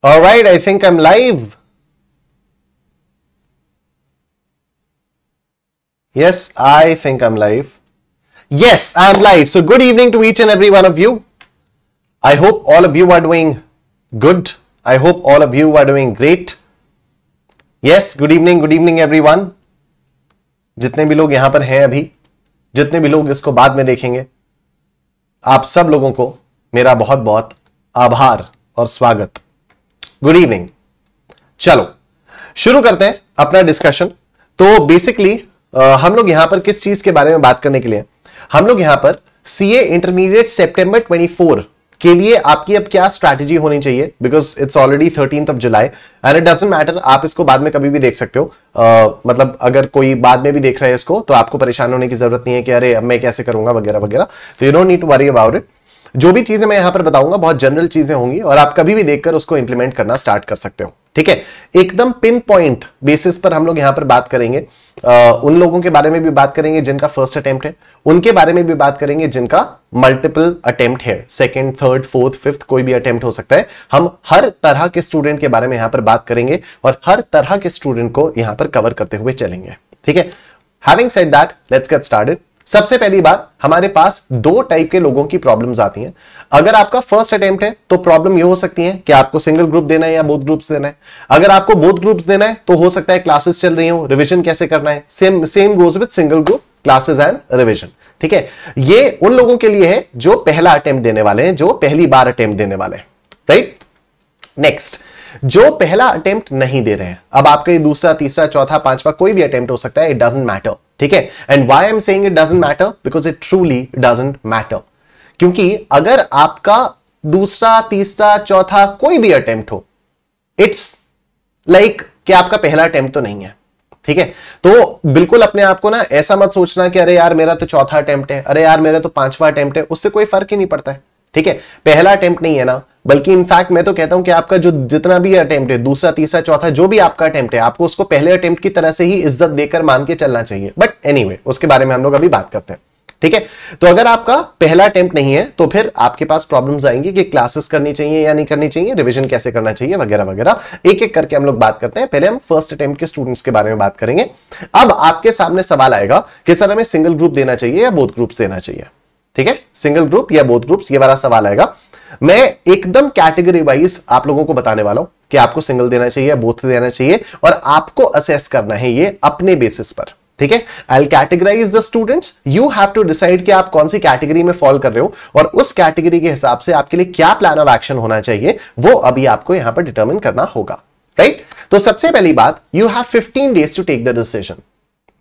All right, I think I'm live. Yes, I think I'm live. Yes, I'm live. So good evening to each and every one of you. I hope all of you are doing good. I hope all of you are doing great. Yes, good evening, good evening everyone. जितने भी लोग यहां पर हैं अभी जितने भी लोग इसको बाद में देखेंगे आप सब लोगों को मेरा बहुत बहुत आभार और स्वागत गुड इवनिंग चलो शुरू करते हैं अपना डिस्कशन तो बेसिकली हम लोग यहां पर किस चीज के बारे में बात करने के लिए हम लोग यहां पर सीए इंटरमीडिएट ट्वेंटी फोर के लिए आपकी अब क्या स्ट्रैटेजी होनी चाहिए because it's already thirteen of July and it ड मैटर आप इसको बाद में कभी भी देख सकते हो uh, मतलब अगर कोई बाद में भी देख रहा है इसको तो आपको परेशान होने की जरूरत नहीं है कि अरे अब मैं कैसे करूंगा वगैरह वगैरह तो you don't need to worry about it जो भी चीजें मैं यहां पर बताऊंगा बहुत जनरल चीजें होंगी और आप कभी भी देखकर उसको इंप्लीमेंट करना स्टार्ट कर सकते हो ठीक है एकदम पिन पॉइंट बेसिस पर हम लोग यहां पर बात करेंगे आ, उन लोगों के बारे में भी बात करेंगे जिनका फर्स्ट अटेम्प्ट है उनके बारे में भी बात करेंगे जिनका मल्टीपल अटेम्प्ट है सेकेंड थर्ड फोर्थ फिफ्थ कोई भी अटेम्प्ट हो सकता है हम हर तरह के स्टूडेंट के बारे में यहां पर बात करेंगे और हर तरह के स्टूडेंट को यहां पर कवर करते हुए चलेंगे ठीक है having set that let's get started सबसे पहली बात हमारे पास दो टाइप के लोगों की प्रॉब्लम्स आती हैं अगर आपका फर्स्ट अटेम्प्ट है तो प्रॉब्लम ये हो सकती है कि आपको सिंगल ग्रुप देना है या बोथ ग्रुप्स देना है अगर आपको बोथ ग्रुप्स देना है तो हो सकता है क्लासेस चल रही हो रिविजन कैसे करना है same same goes with single group classes and revision ठीक है ये उन लोगों के लिए है जो पहला अटेम्प्ट देने वाले हैं जो पहली बार अटेम्प्ट देने वाले हैं राइट नेक्स्ट जो पहला अटेम्प्ट नहीं दे रहे हैं अब आपका ये दूसरा तीसरा चौथा पांचवा कोई भी अटेम्प्ट हो सकता है इट डजेंट मैटर ठीक है and why am saying it doesn't matter because it truly doesn't matter क्योंकि अगर आपका दूसरा तीसरा चौथा कोई भी अटेम्प्ट हो इट्स लाइक like कि आपका पहला अटेम्प्ट तो नहीं है ठीक है तो बिल्कुल अपने आप को ना ऐसा मत सोचना कि अरे यार मेरा तो चौथा अटेम्प्ट है अरे यार मेरा तो पांचवा अटेम्प्ट है उससे कोई फर्क ही नहीं पड़ता है ठीक है पहला अटेम्प्ट नहीं है ना बल्कि इनफैक्ट मैं तो कहता हूं कि आपका जो जितना भी अटेम्प्ट है दूसरा तीसरा चौथा जो भी आपका अटेम्प्ट है आपको उसको पहले अटेम्प्ट की तरह से ही इज्जत देकर मान के चलना चाहिए बट एनी anyway, उसके बारे में हम लोग अभी बात करते हैं ठीक है तो अगर आपका पहला अटेम्प्ट नहीं है तो फिर आपके पास प्रॉब्लम्स आएंगी कि क्लासेस करनी चाहिए या नहीं करनी चाहिए रिवीजन कैसे करना चाहिए वगैरह वगैरह एक एक करके हम लोग बात करते हैं पहले हम फर्स्ट अटेम्प्ट के स्टूडेंट्स के बारे में बात करेंगे अब आपके सामने सवाल आएगा कि सर हमें सिंगल ग्रुप देना चाहिए या बोथ ग्रुप्स देना चाहिए ठीक है सिंगल ग्रुप या बोथ ग्रुप ये वाला सवाल आएगा मैं एकदम कैटेगरी वाइज आप लोगों को बताने वाला हूं कि आपको सिंगल देना चाहिए बोथ देना चाहिए और आपको असेस करना है ये अपने बेसिस पर ठीक है I categorize the students you have to decide कि आप कौन सी कैटेगरी में फॉल कर रहे हो और उस कैटेगरी के हिसाब से आपके लिए क्या प्लान ऑफ एक्शन होना चाहिए वो अभी आपको यहां पर डिटर्मिन करना होगा राइट right? तो सबसे पहली बात you have 15 days to take the decision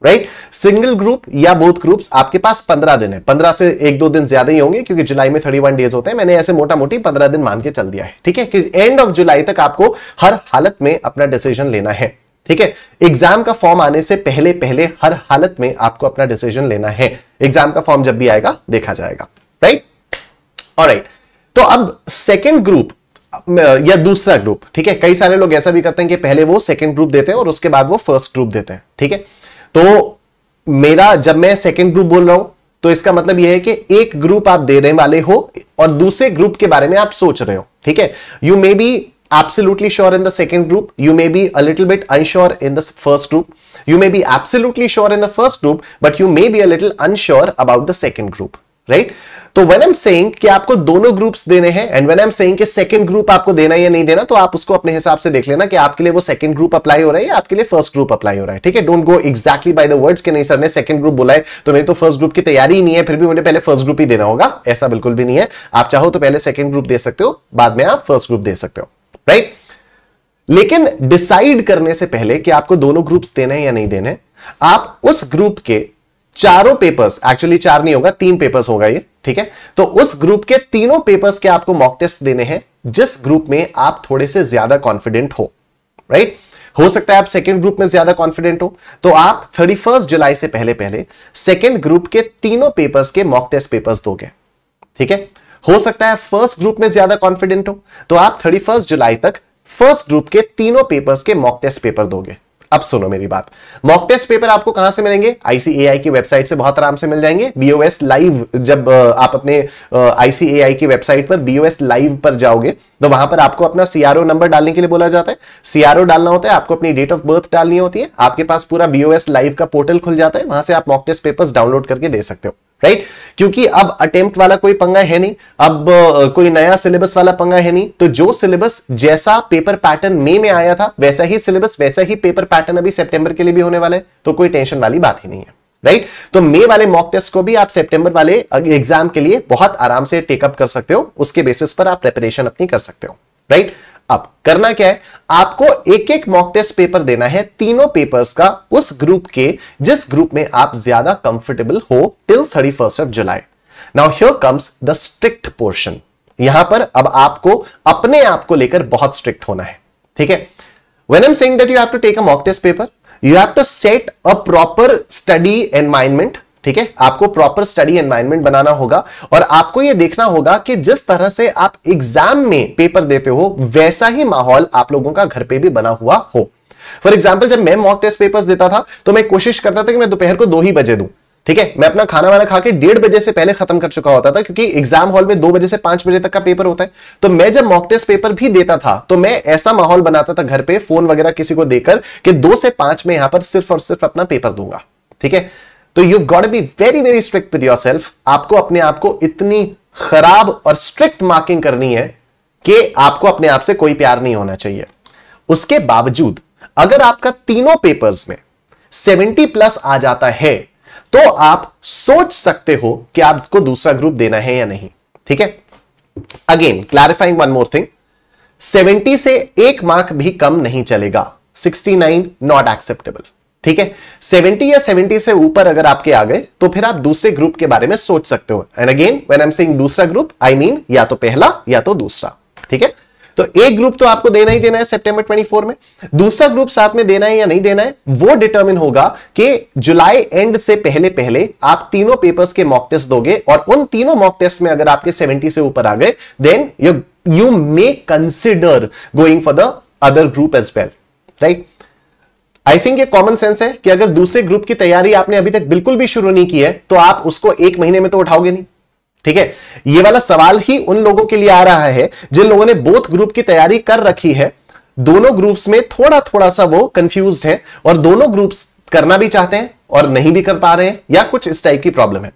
right single group या बोथ ग्रुप्स आपके पास पंद्रह दिन है पंद्रह से एक दो दिन ज्यादा ही होंगे क्योंकि जुलाई में थर्टी वन डेज होते हैं मैंने ऐसे मोटा मोटी पंद्रह दिन मान के चल दिया है ठीक है कि एंड ऑफ जुलाई तक आपको हर हालत में अपना डिसीजन लेना है ठीक है एग्जाम का फॉर्म आने से पहले पहले हर हालत में आपको अपना डिसीजन लेना है एग्जाम का फॉर्म जब भी आएगा देखा जाएगा राइट और राइट तो अब सेकेंड ग्रुप या दूसरा ग्रुप ठीक है कई सारे लोग ऐसा भी करते हैं कि पहले वो सेकेंड ग्रुप देते हैं और उसके बाद वो फर्स्ट ग्रुप देते हैं ठीक है तो मेरा जब मैं सेकेंड ग्रुप बोल रहा हूं तो इसका मतलब यह है कि एक ग्रुप आप देने वाले हो और दूसरे ग्रुप के बारे में आप सोच रहे हो ठीक है you may be absolutely sure in the second group you may be a little bit unsure in the first group you may be absolutely sure in the first group but you may be a little unsure about the second group right तो when am saying कि आपको दोनों groups देने हैं and when am saying कि second group आपको देना या नहीं देना तो आप उसको अपने हिसाब से देख लेना कि आपके लिए वो सेकंड ग्रुप अप्लाई हो रहा है या आपके लिए फर्स्ट ग्रुप अप्लाई हो रहा है ठीक है don't go exactly by the words कि नहीं सर ने सेकंड ग्रुप बोला है तो मेरी तो फर्स्ट ग्रुप की तैयारी नहीं है फिर भी मुझे पहले फर्स्ट ग्रुप ही देना होगा ऐसा बिल्कुल भी नहीं है आप चाहो तो पहले सेकंड ग्रुप दे सकते हो बाद में आप फर्स्ट ग्रुप दे सकते हो राइट right? लेकिन डिसाइड करने से पहले कि आपको दोनों ग्रुप्स देने हैं या नहीं देने आप उस ग्रुप के चारों पेपर्स एक्चुअली चार नहीं होगा तीन पेपर्स होगा ये ठीक है तो उस ग्रुप के तीनों पेपर्स के आपको मॉक टेस्ट देने हैं जिस ग्रुप में आप थोड़े से ज्यादा कॉन्फिडेंट हो राइट right? हो सकता है आप सेकेंड ग्रुप में ज्यादा कॉन्फिडेंट हो तो आप थर्टी जुलाई से पहले पहले सेकेंड ग्रुप के तीनों पेपर्स के मॉक टेस्ट पेपर्स दोगे ठीक है हो सकता है फर्स्ट ग्रुप में ज्यादा कॉन्फिडेंट हो तो आप थर्टी जुलाई तक फर्स्ट ग्रुप के तीनों पेपर्स के मॉक टेस्ट पेपर दोगे अब सुनो मेरी बात मॉक टेस्ट पेपर आपको कहां से मिलेंगे आईसीएआई की वेबसाइट से बहुत आराम से मिल जाएंगे बीओएस लाइव जब आप अपने आईसीएआई की वेबसाइट पर बीओएस लाइव पर जाओगे तो वहां पर आपको अपना सीआरओ नंबर डालने के लिए बोला जाता है सीआरओ डालना होता है आपको अपनी डेट ऑफ बर्थ डालनी होती है आपके पास पूरा बीओएस लाइव का पोर्टल खुल जाता है वहां से आप मॉक टेस्ट पेपर डाउनलोड करके दे सकते हो राइट right? क्योंकि अब अटेम्प्ट वाला कोई पंगा है नहीं अब कोई नया सिलेबस वाला पंगा है नहीं तो जो सिलेबस जैसा पेपर पैटर्न मई में आया था वैसा ही सिलेबस वैसा ही पेपर पैटर्न अभी सितंबर के लिए भी होने वाला है तो कोई टेंशन वाली बात ही नहीं है राइट right? तो मे वाले मॉक टेस्ट को भी आप सितंबर वाले एग्जाम के लिए बहुत आराम से टेकअप कर सकते हो उसके बेसिस पर आप प्रेपरेशन अपनी कर सकते हो राइट right? अब करना क्या है आपको एक एक मॉक टेस्ट पेपर देना है तीनों पेपर्स का उस ग्रुप के जिस ग्रुप में आप ज्यादा कंफर्टेबल हो till thirty first of July now here comes the strict portion यहां पर अब आपको अपने आप को लेकर बहुत स्ट्रिक्ट होना है ठीक है when am saying that you have to take a mock test paper you have to set a proper study environment ठीक है आपको प्रॉपर स्टडी एनवायरमेंट बनाना होगा और आपको यह देखना होगा कि जिस तरह से आप एग्जाम में पेपर देते हो वैसा ही माहौल आप लोगों का घर पर भी बना हुआ हो फॉर एग्जाम्पल जब मैं मॉक टेस्ट पेपर देता था तो मैं कोशिश करता था कि मैं दोपहर को दो ही बजे दू ठीक है मैं अपना खाना वाना खा के डेढ़ बजे से पहले खत्म कर चुका होता था क्योंकि एग्जाम हॉल में दो बजे से पांच बजे तक का पेपर होता है तो मैं जब मॉक टेस्ट पेपर भी देता था तो मैं ऐसा माहौल बनाता था घर पे फोन वगैरह किसी को देकर कि दो से पांच में यहां पर सिर्फ और सिर्फ अपना पेपर दूंगा ठीक है तो you got be very very strict with yourself आपको अपने आप को इतनी खराब और स्ट्रिक्ट मार्किंग करनी है कि आपको अपने आप से कोई प्यार नहीं होना चाहिए उसके बावजूद अगर आपका तीनों पेपर्स में 70 प्लस आ जाता है तो आप सोच सकते हो कि आपको दूसरा ग्रुप देना है या नहीं ठीक है again clarifying one more thing 70 से एक मार्क भी कम नहीं चलेगा 69 नॉट एक्सेप्टेबल ठीक है 70 या 70 से ऊपर अगर आपके आ गए तो फिर आप दूसरे ग्रुप के बारे में सोच सकते हो and again when I am saying दूसरा ग्रुप आई मीन या तो पहला या तो दूसरा ठीक है तो एक ग्रुप तो आपको देना ही देना है सितंबर 24 में दूसरा ग्रुप साथ में देना है या नहीं देना है वो डिटर्मिन होगा कि जुलाई एंड से पहले पहले आप तीनों पेपर्स के मॉक टेस्ट दोगे और उन तीनों मॉक टेस्ट में अगर आपके 70 से ऊपर आ गए then you you may consider going for the other group as well right I think ये कॉमन सेंस है कि अगर दूसरे ग्रुप की तैयारी आपने अभी तक बिल्कुल भी शुरू नहीं की है तो आप उसको एक महीने में तो उठाओगे नहीं ठीक है ये वाला सवाल ही उन लोगों के लिए आ रहा है जिन लोगों ने बोथ ग्रुप की तैयारी कर रखी है दोनों ग्रुप्स में थोड़ा थोड़ा सा वो कंफ्यूज है और दोनों ग्रुप्स करना भी चाहते हैं और नहीं भी कर पा रहे हैं या कुछ इस टाइप की प्रॉब्लम है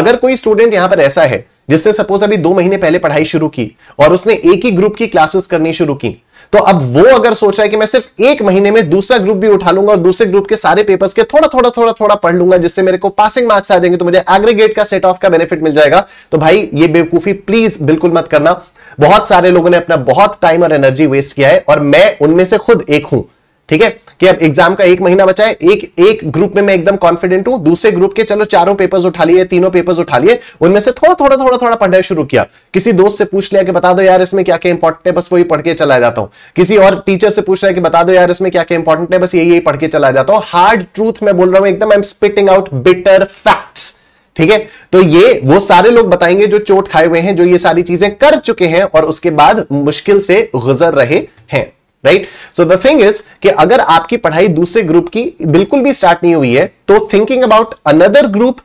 अगर कोई स्टूडेंट यहां पर ऐसा है जिसने सपोज अभी दो महीने पहले पढ़ाई शुरू की और उसने एक ही ग्रुप की क्लासेस करनी शुरू की तो अब वो अगर सोच रहा है कि मैं सिर्फ एक महीने में दूसरा ग्रुप भी उठा लूंगा और दूसरे ग्रुप के सारे पेपर्स के थोड़ा थोड़ा थोड़ा थोड़ा पढ़ लूंगा जिससे मेरे को पासिंग मार्क्स आ जाएंगे तो मुझे एग्रीगेट का सेट ऑफ का बेनिफिट मिल जाएगा तो भाई ये बेवकूफी प्लीज बिल्कुल मत करना बहुत सारे लोगों ने अपना बहुत टाइम और एनर्जी वेस्ट किया है और मैं उनमें से खुद एक हूं ठीक है कि अब एग्जाम का एक महीना बचा है एक एक ग्रुप में मैं एकदम कॉन्फिडेंट हूं दूसरे ग्रुप के चलो चारों पेपर्स उठा लिए तीनों पेपर्स उठा लिए उनमें से थोड़ा थोड़ा थोड़ा थोड़ा पढ़ना शुरू किया किसी दोस्त से पूछ लिया कि बता दो यार इसमें क्या क्या इंपॉर्टेंट है बस वही पढ़ के चला जाता हूं किसी और टीचर से पूछ रहा है कि बता दो यार इसमें क्या क्या इंपॉर्टेंट है बस यही यही पढ़ के चला जाता हूं हार्ड ट्रूथ मैं बोल रहा हूं एकदम I am spitting out bitter facts ठीक है तो ये वो सारे लोग बताएंगे जो चोट खाए हुए हैं जो ये सारी चीजें कर चुके हैं और उसके बाद मुश्किल से गुजर रहे हैं right so the thing is कि अगर आपकी पढ़ाई दूसरे ग्रुप की बिल्कुल भी स्टार्ट नहीं हुई है तो thinking about another group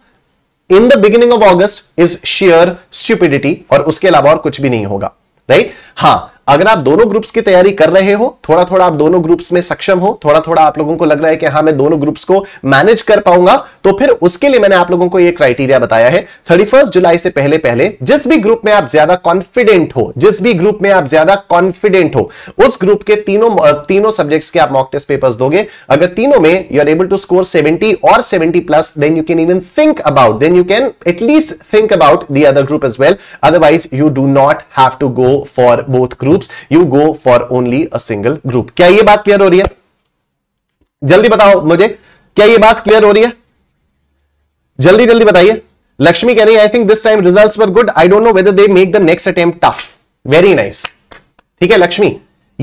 in the beginning of August is sheer stupidity और उसके अलावा और कुछ भी नहीं होगा राइट right? हाँ अगर आप दोनों ग्रुप्स की तैयारी कर रहे हो थोड़ा थोड़ा आप दोनों ग्रुप्स में सक्षम हो थोड़ा थोड़ा आप लोगों को लग रहा है कि हाँ मैं दोनों ग्रुप्स को मैनेज कर पाऊंगा तो फिर उसके लिए मैंने आप लोगों को यह क्राइटेरिया बताया है थर्टी जुलाई से पहले पहले जिस भी ग्रुप में आप ज्यादा कॉन्फिडेंट हो जिस भी ग्रुप में आप ज्यादा कॉन्फिडेंट हो उस ग्रुप के तीनों तीनों सब्जेक्ट्स के आप मॉक टेस्ट पेपर्स दोगे अगर तीनों में you are able to score seventy और seventy plus then you can even think about then you can at least think about the other group as well otherwise you do not have to go for both group groups you go for only a single group क्या ये बात clear हो रही है जल्दी बताओ मुझे क्या ये बात क्लियर हो रही है जल्दी जल्दी बताइए लक्ष्मी कह रही है I think this time result were good I don't know whether they make the next attempt tough very nice ठीक है लक्ष्मी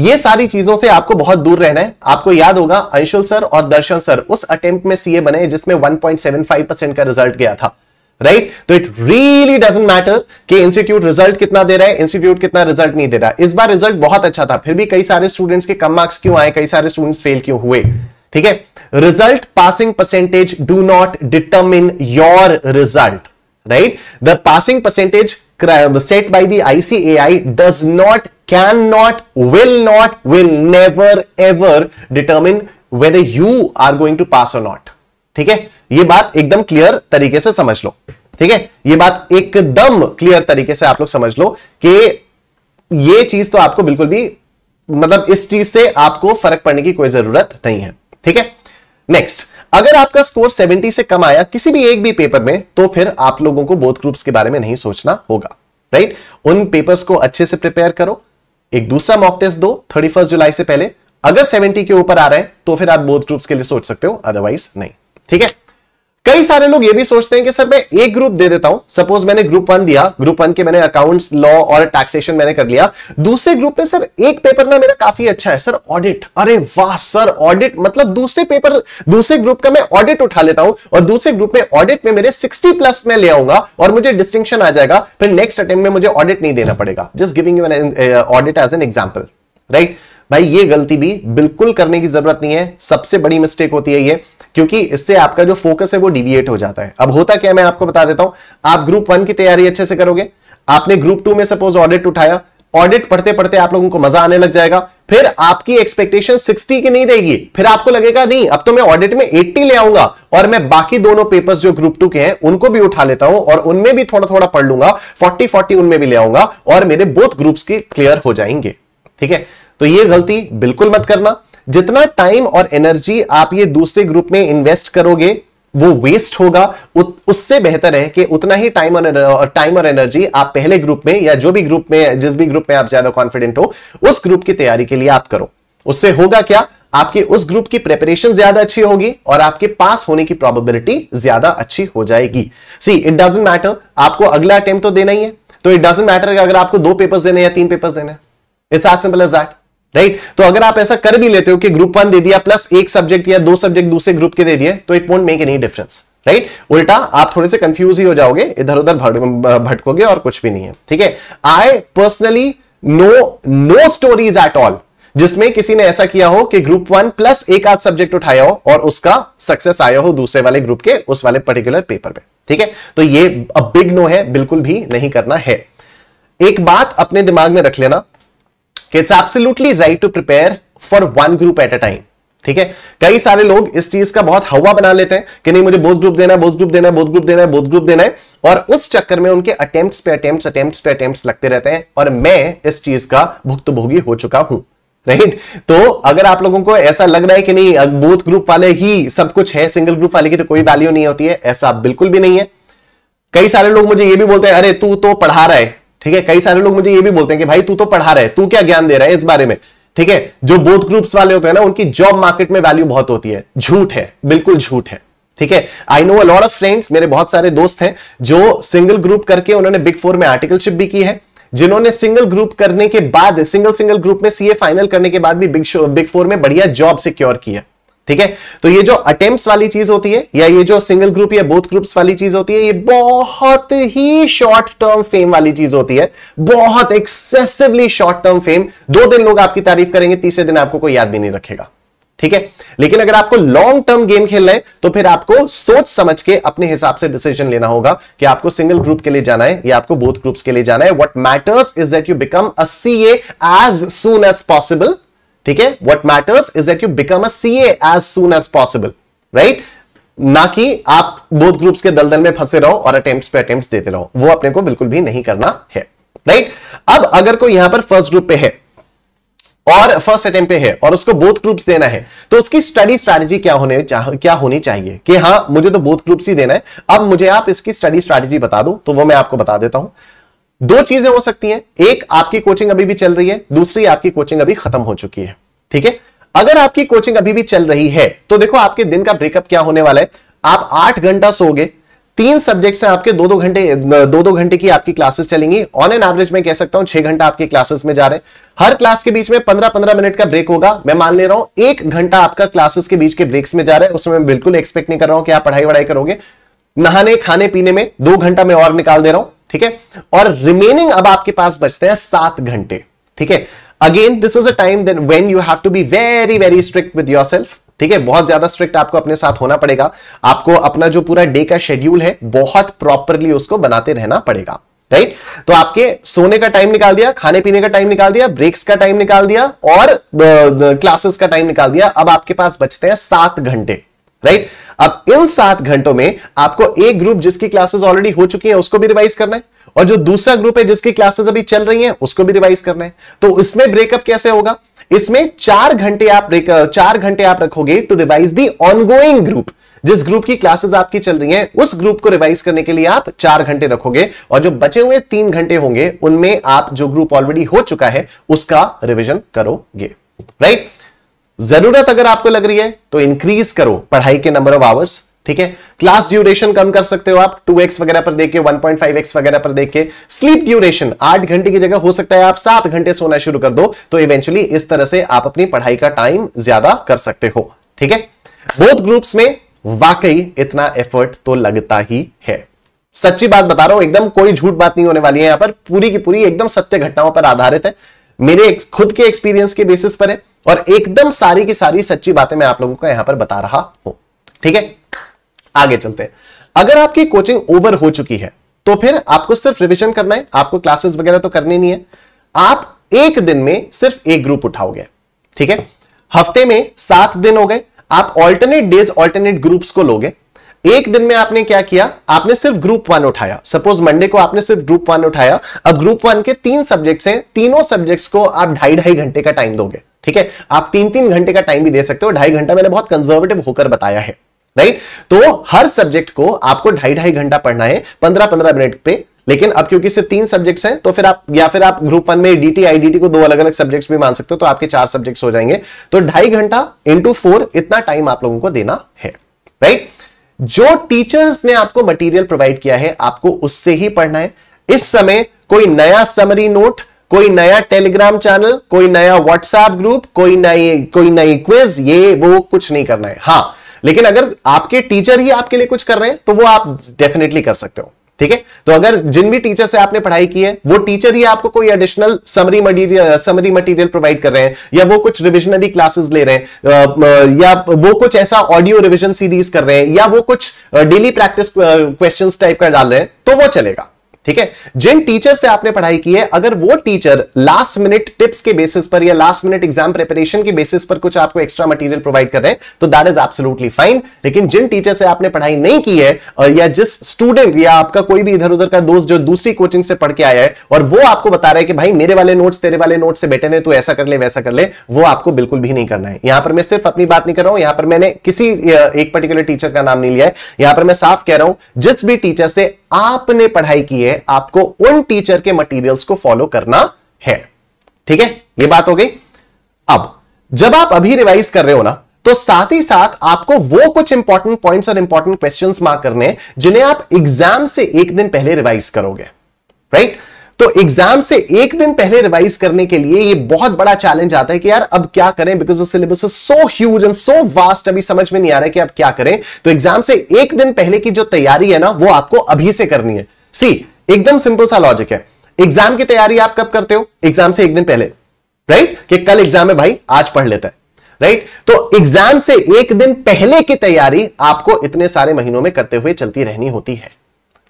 ये सारी चीजों से आपको बहुत दूर रहना है आपको याद होगा अंशुल सर और दर्शन सर उस अटेम्प्ट में सीए बने जिसमें 1.75 परसेंट का रिजल्ट गया था राइट तो इट रियली डजेंट मैटर कि इंस्टीट्यूट रिजल्ट कितना दे रहा है इंस्टीट्यूट कितना रिजल्ट नहीं दे रहा है इस बार रिजल्ट बहुत अच्छा था फिर भी कई सारे स्टूडेंट्स के कम मार्क्स क्यों आए कई सारे स्टूडेंट्स फेल क्यों हुए ठीक है result passing percentage do not determine your result right the passing percentage set by the ICAI does not can not will not will never ever determine whether you are going to pass or not ठीक है ये बात एकदम clear तरीके से समझ लो ठीक है ये बात एकदम क्लियर तरीके से आप लोग समझ लो कि ये चीज तो आपको बिल्कुल भी मतलब इस चीज से आपको फर्क पड़ने की कोई जरूरत नहीं है ठीक है नेक्स्ट अगर आपका स्कोर 70 से कम आया किसी भी एक भी पेपर में तो फिर आप लोगों को बोथ ग्रुप्स के बारे में नहीं सोचना होगा राइट उन पेपर्स को अच्छे से प्रिपेयर करो एक दूसरा मॉक टेस्ट दो थर्टी जुलाई से पहले अगर 70 के ऊपर आ रहे हैं तो फिर आप बोथ ग्रुप्स के लिए सोच सकते हो अदरवाइज नहीं ठीक है कई सारे लोग ये भी सोचते हैं कि सर मैं एक ग्रुप दे देता हूं सपोज मैंने ग्रुप वन दिया ग्रुप वन के मैंने अकाउंट्स लॉ और टैक्सेशन मैंने कर लिया दूसरे ग्रुप में सर एक पेपर ना मेरा काफी अच्छा है सर ऑडिट अरे वाह सर ऑडिट मतलब दूसरे पेपर दूसरे ग्रुप का मैं ऑडिट उठा लेता हूं और दूसरे ग्रुप में ऑडिट में मेरे सिक्सटी प्लस में ले आऊंगा और मुझे डिस्टिंक्शन आ जाएगा फिर नेक्स्ट अटेम्प में मुझे ऑडिट नहीं देना पड़ेगा just giving you audit as an example right भाई ये गलती भी बिल्कुल करने की जरूरत नहीं है सबसे बड़ी मिस्टेक होती है ये क्योंकि इससे आपका जो फोकस है वो डिविएट हो जाता है अब होता क्या मैं आपको बता देता हूं आप ग्रुप वन की तैयारी अच्छे से करोगे आपने ग्रुप टू में सपोज ऑडिट उठाया ऑडिट पढ़ते पढ़ते आप लोगों को मजा आने लग जाएगा फिर आपकी एक्सपेक्टेशन 60 की नहीं रहेगी फिर आपको लगेगा नहीं अब तो मैं ऑडिट में 80 ले आऊंगा और मैं बाकी दोनों पेपर्स जो ग्रुप टू के हैं उनको भी उठा लेता हूं और उनमें भी थोड़ा थोड़ा पढ़ लूंगा 40 40 उनमें भी ले आऊंगा और मेरे बोथ ग्रुप्स के क्लियर हो जाएंगे ठीक है तो ये गलती बिल्कुल मत करना जितना टाइम और एनर्जी आप ये दूसरे ग्रुप में इन्वेस्ट करोगे वो वेस्ट होगा उत, उससे बेहतर है कि उतना ही टाइम और टाइम और एनर्जी आप पहले ग्रुप में या जो भी ग्रुप में जिस भी ग्रुप में आप ज्यादा कॉन्फिडेंट हो उस ग्रुप की तैयारी के लिए आप करो उससे होगा क्या आपके उस ग्रुप की प्रेपरेशन ज्यादा अच्छी होगी और आपके पास होने की प्रोबेबिलिटी ज्यादा अच्छी हो जाएगी सी इट डजेंट मैटर आपको अगला अटेम्प्ट तो देना ही है तो इट डजेंट मैटर अगर आपको दो पेपर्स देने या तीन पेपर्स देने it's as simple as that right तो अगर आप ऐसा कर भी लेते हो कि ग्रुप वन दे दिया प्लस एक सब्जेक्ट या दो सब्जेक्ट दूसरे ग्रुप के दे दिए तो it won't make any difference right उल्टा आप थोड़े से कंफ्यूज ही हो जाओगे इधर उधर भटकोगे और कुछ भी नहीं है ठीक है I personally know no stories at all जिसमें किसी ने ऐसा किया हो कि ग्रुप वन प्लस एक आध सब्जेक्ट उठाया हो और उसका सक्सेस आया हो दूसरे वाले ग्रुप के उस वाले पर्टिकुलर पेपर में ठीक है तो ये अब बिग नो है बिल्कुल भी नहीं करना है एक बात अपने दिमाग में रख लेना कि it's absolutely right to prepare for one group at a time ठीक है कई सारे लोग इस चीज का बहुत हवा बना लेते हैं कि नहीं मुझे बोध ग्रुप देना है बोध ग्रुप देना है बोध ग्रुप देना है बोध ग्रुप देना है और उस चक्कर में उनके अटेम्प्ट्स पे अटेम्प्ट्स अटेम्प्ट्स पे अटेम्प्ट्स लगते रहते हैं और मैं इस चीज का भुक्तभोगी हो चुका हूं राइट तो अगर आप लोगों को ऐसा लग रहा है कि नहीं बोध ग्रुप वाले ही सब कुछ है सिंगल ग्रुप वाले की तो कोई वैल्यू नहीं होती है ऐसा बिल्कुल भी नहीं है कई सारे लोग मुझे ये भी बोलते हैं अरे तू तो पढ़ा रहा है ठीक है कई सारे लोग मुझे ये भी बोलते हैं कि भाई तू तो पढ़ा रहे तू क्या ज्ञान दे रहा है इस बारे में ठीक है जो बोथ ग्रुप्स वाले होते हैं ना उनकी जॉब मार्केट में वैल्यू बहुत होती है झूठ है बिल्कुल झूठ है ठीक है I know a lot of friends मेरे बहुत सारे दोस्त हैं जो सिंगल ग्रुप करके उन्होंने बिग फोर में आर्टिकलशिप भी की है जिन्होंने सिंगल ग्रुप करने के बाद सिंगल सिंगल ग्रुप में सीए फाइनल करने के बाद भी बिग बिग फोर में बढ़िया जॉब सिक्योर किया ठीक है तो ये जो अटेम्प्ट वाली चीज होती है या ये जो सिंगल ग्रुप या बोथ ग्रुप्स वाली चीज होती है ये बहुत ही शॉर्ट टर्म फेम वाली चीज होती है बहुत एक्सेसिवली शॉर्ट टर्म फेम दो दिन लोग आपकी तारीफ करेंगे तीसरे दिन आपको कोई याद भी नहीं रखेगा ठीक है लेकिन अगर आपको लॉन्ग टर्म गेम खेलना है तो फिर आपको सोच समझ के अपने हिसाब से डिसीजन लेना होगा कि आपको सिंगल ग्रुप के लिए जाना है या आपको बोथ ग्रुप्स के लिए जाना है what matters is that you become a CA as soon as possible ठीक है what matters is that you become a C as soon as possible right ना कि आप बोथ ग्रुप्स के दलदल में फंसे रहो और अटेम्प्ट पे अटेम्प्ट देते रहो वो अपने को बिल्कुल भी नहीं करना है राइट अब अगर कोई यहां पर फर्स्ट ग्रुप पे है और फर्स्ट अटेम्प पे है और उसको बोथ ग्रुप्स देना है तो उसकी स्टडी स्ट्रैटेजी क्या होने क्या होनी चाहिए कि हाँ मुझे तो बोथ ग्रुप्स ही देना है अब मुझे आप इसकी स्टडी स्ट्रैटेजी बता दो तो वो मैं आपको बता देता हूं दो चीजें हो सकती हैं एक आपकी कोचिंग अभी भी चल रही है दूसरी आपकी कोचिंग अभी खत्म हो चुकी है ठीक है अगर आपकी कोचिंग अभी भी चल रही है तो देखो आपके दिन का ब्रेकअप क्या होने वाला है आप आठ घंटा सोगे तीन सब्जेक्ट से आपके दो दो घंटे दो दो घंटे की आपकी क्लासेस चलेंगी ऑन एन एवरेज में कह सकता हूं छह घंटा आपकी क्लासेस में जा रहे हैं हर क्लास के बीच में पंद्रह पंद्रह मिनट का ब्रेक होगा मैं मान ले रहा हूं एक घंटा आपका क्लासेस के बीच के ब्रेक्स में जा रहा है उसमें बिल्कुल एक्सपेक्ट नहीं कर रहा हूं कि आप पढ़ाई वढ़ाई करोगे नहाने खाने पीने में दो घंटा मैं और निकाल दे रहा हूं ठीक है और रिमेनिंग अब आपके पास बचते हैं सात घंटे ठीक है again this is a time then when you have to be very very strict with yourself ठीक है बहुत ज्यादा स्ट्रिक्ट आपको अपने साथ होना पड़ेगा आपको अपना जो पूरा डे का शेड्यूल है बहुत प्रॉपरली उसको बनाते रहना पड़ेगा राइट तो आपके सोने का टाइम निकाल दिया खाने पीने का टाइम निकाल दिया ब्रेक्स का टाइम निकाल दिया और क्लासेस का टाइम निकाल दिया अब आपके पास बचते हैं सात घंटे राइट अब इन सात घंटों में आपको एक ग्रुप जिसकी क्लासेस ऑलरेडी हो चुकी है उसको भी रिवाइज करना है और जो दूसरा ग्रुप है जिसकी क्लासेस अभी चल रही है उसको भी रिवाइज करना है तो इसमें ब्रेकअप कैसे होगा इसमें चार घंटे आप चार घंटे आप रखोगे to revise the ongoing group जिस ग्रुप की क्लासेस आपकी चल रही हैं उस ग्रुप को रिवाइज करने के लिए आप चार घंटे रखोगे और जो बचे हुए तीन घंटे होंगे उनमें आप जो ग्रुप ऑलरेडी हो चुका है उसका रिविजन करोगे राइट right? जरूरत अगर आपको लग रही है तो इंक्रीज करो पढ़ाई के नंबर ऑफ आवर्स ठीक है क्लास ड्यूरेशन कम कर सकते हो आप 2x वगैरह पर देख के 1.5x वगैरह पर देख के स्लीप ड्यूरेशन आठ घंटे की जगह हो सकता है आप सात घंटे सोना शुरू कर दो तो इवेंचुअली इस तरह से आप अपनी पढ़ाई का टाइम ज्यादा कर सकते हो ठीक है बोथ ग्रुप्स में वाकई इतना एफर्ट तो लगता ही है सच्ची बात बता रहा हूं एकदम कोई झूठ बात नहीं होने वाली है यहां पर पूरी की पूरी एकदम सत्य घटनाओं पर आधारित है मेरे खुद के एक्सपीरियंस के बेसिस पर है और एकदम सारी की सारी सच्ची बातें मैं आप लोगों को यहां पर बता रहा हूं ठीक है आगे चलते हैं अगर आपकी कोचिंग ओवर हो चुकी है तो फिर आपको सिर्फ रिविजन करना है आपको क्लासेस वगैरह तो करनी नहीं है आप एक दिन में सिर्फ एक ग्रुप उठाओगे ठीक है हफ्ते में सात दिन हो गए आप ऑल्टरनेट डेज ऑल्टरनेट ग्रुप्स को लोगे एक दिन में आपने क्या किया आपने सिर्फ ग्रुप वन उठाया सपोज मंडे को आपने सिर्फ ग्रुप वन उठाया अब ग्रुप वन के तीन सब्जेक्ट्स हैं तीनों सब्जेक्ट्स को आप ढाई ढाई घंटे का टाइम दोगे ठीक है आप तीन तीन घंटे का टाइम भी दे सकते हो ढाई घंटा मैंने बहुत कंजर्वेटिव होकर बताया है राइट तो हर सब्जेक्ट को आपको ढाई ढाई घंटा पढ़ना है पंद्रह पंद्रह मिनट पे लेकिन अब क्योंकि सिर्फ तीन सब्जेक्ट्स हैं तो फिर आप या फिर आप ग्रुप वन में डीटी आईडीटी को दो अलग अलग सब्जेक्ट्स भी मान सकते हो तो आपके चार सब्जेक्ट्स हो जाएंगे तो ढाई घंटा इंटू फोर इतना टाइम आप लोगों को देना है राइट जो टीचर्स ने आपको मटेरियल प्रोवाइड किया है आपको उससे ही पढ़ना है इस समय कोई नया समरी नोट कोई नया टेलीग्राम चैनल कोई नया व्हाट्सएप ग्रुप कोई नई कोई नई क्विज ये वो कुछ नहीं करना है हाँ लेकिन अगर आपके टीचर ही आपके लिए कुछ कर रहे हैं तो वो आप डेफिनेटली कर सकते हो ठीक है तो अगर जिन भी टीचर से आपने पढ़ाई की है वो टीचर ही आपको कोई additional summary material summary material provide कर रहे हैं या वो कुछ रिविजनरी क्लासेस ले रहे हैं uh, या वो कुछ ऐसा ऑडियो रिविजन सीरीज कर रहे हैं या वो कुछ डेली प्रैक्टिस क्वेश्चन टाइप का डाल रहे हैं तो वो चलेगा ठीक है जिन टीचर से आपने पढ़ाई की है अगर वो टीचर लास्ट मिनट टिप्स के बेसिस पर या लास्ट मिनट एग्जाम प्रिपरेशन के बेसिस पर कुछ आपको एक्स्ट्रा मटेरियल प्रोवाइड कर रहे हैं तो दैट इज एब्सोल्युटली फाइन लेकिन जिन टीचर से आपने पढ़ाई नहीं की है या जिस स्टूडेंट या आपका कोई भी इधर उधर का दोस्त जो दूसरी कोचिंग से पढ़ के आया है और वो आपको बता रहा है कि भाई मेरे वाले नोट्स तेरे वाले नोट से बेटे ने तो ऐसा कर ले वैसा कर ले वो आपको बिल्कुल भी नहीं करना है यहां पर मैं सिर्फ अपनी बात नहीं कर रहा हूं यहां पर मैंने किसी एक पर्टिकुलर टीचर का नाम नहीं लिया है यहां पर मैं साफ कह रहा हूं जिस भी टीचर से आपने पढ़ाई की है आपको उन टीचर के मटेरियल्स को फॉलो करना है ठीक है ये बात हो गई अब जब आप अभी रिवाइज कर रहे हो ना तो साथ ही साथ आपको वो कुछ इंपॉर्टेंट पॉइंट्स और इंपॉर्टेंट क्वेश्चंस मार्क करने हैं जिन्हें आप एग्जाम से एक दिन पहले रिवाइज करोगे राइट right? तो एग्जाम से एक दिन पहले रिवाइज करने के लिए ये बहुत बड़ा चैलेंज आता है कि यार अब क्या करें because syllabus is so huge and so vast अभी समझ में नहीं आ रहा है कि अब क्या करें तो एग्जाम से एक दिन पहले की जो तैयारी है ना वो आपको अभी से करनी है सी एकदम सिंपल सा लॉजिक है एग्जाम की तैयारी आप कब करते हो एग्जाम से एक दिन पहले राइट right? कि कल एग्जाम है भाई आज पढ़ लेता है राइट right? तो एग्जाम से एक दिन पहले की तैयारी आपको इतने सारे महीनों में करते हुए चलती रहनी होती है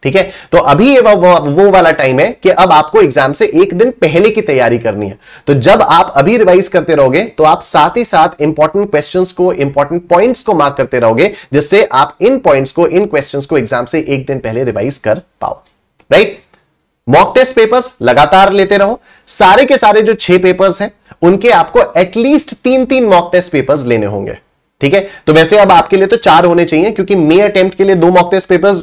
ठीक है तो अभी ये वो, वो वाला टाइम है कि अब आपको एग्जाम से एक दिन पहले की तैयारी करनी है तो जब आप अभी रिवाइज करते रहोगे तो आप साथ ही साथ इंपॉर्टेंट क्वेश्चंस को इंपॉर्टेंट पॉइंट्स को मार्क करते रहोगे जिससे आप इन पॉइंट्स को इन क्वेश्चंस को एग्जाम से एक दिन पहले रिवाइज कर पाओ राइट मॉक टेस्ट पेपर्स लगातार लेते रहो सारे के सारे जो छह पेपर्स हैं उनके आपको एटलीस्ट तीन तीन मॉक टेस्ट पेपर्स लेने होंगे ठीक है तो वैसे अब आपके लिए तो चार होने चाहिए क्योंकि मे अटेम्प्ट के लिए दो मॉक टेस्ट पेपर्स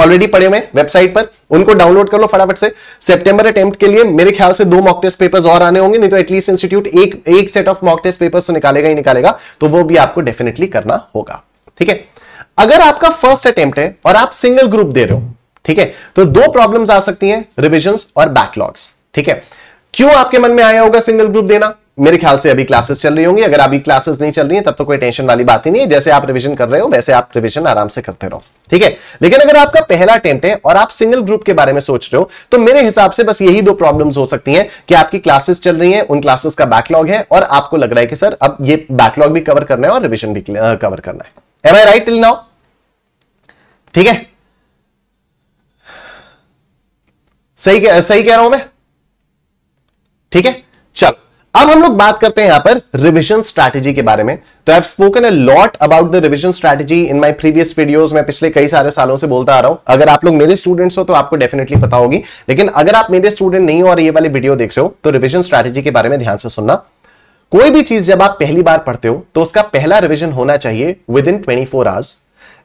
ऑलरेडी पड़े हुए वेबसाइट पर उनको डाउनलोड कर लो फटाफट से सेप्टेम्बर अटेम्प्ट के लिए मेरे ख्याल से दो मॉक टेस्ट पेपर्स और आने होंगे नहीं तो एटलीस्ट इंस्टीट्यूट एक एक set of mock test papers तो निकालेगा ही निकालेगा तो वो भी आपको डेफिनेटली करना होगा ठीक है अगर आपका फर्स्ट अटेम्प्ट है और आप सिंगल ग्रुप दे रहे हो ठीक है तो दो प्रॉब्लम आ सकती है रिविजन और बैकलॉग्स ठीक है क्यों आपके मन में आया होगा सिंगल ग्रुप देना मेरे ख्याल से अभी क्लासेस चल रही होंगी अगर अभी क्लासेस नहीं चल रही है तब तो कोई टेंशन वाली बात ही नहीं है जैसे आप रिविजन कर रहे हो वैसे आप रिवीजन आराम से करते रहो ठीक है लेकिन अगर आपका पहला अटेम्प्ट है और आप सिंगल ग्रुप के बारे में सोच रहे हो तो मेरे हिसाब से बस यही दो प्रॉब्लम हो सकती है कि आपकी क्लासेस चल रही है उन क्लासेस का बैकलॉग है और आपको लग रहा है कि सर अब ये बैकलॉग भी कवर करना है और रिविजन भी कवर करना है am I right till now ठीक है सही सही कह रहा हूं मैं ठीक है चलो अब हम लोग बात करते हैं यहां पर रिविजन स्ट्रैटेजी के बारे में तो I spoken a lot about the revision strategy in my previous videos मैं पिछले कई सारे सालों से बोलता आ रहा हूं अगर आप लोग मेरे स्टूडेंट्स हो तो आपको डेफिनेटली पता होगी लेकिन अगर आप मेरे स्टूडेंट नहीं हो और ये वाले वीडियो देख रहे हो तो रिविजन स्ट्रैटेजी के बारे में ध्यान से सुनना कोई भी चीज जब आप पहली बार पढ़ते हो तो उसका पहला रिविजन होना चाहिए within twenty hours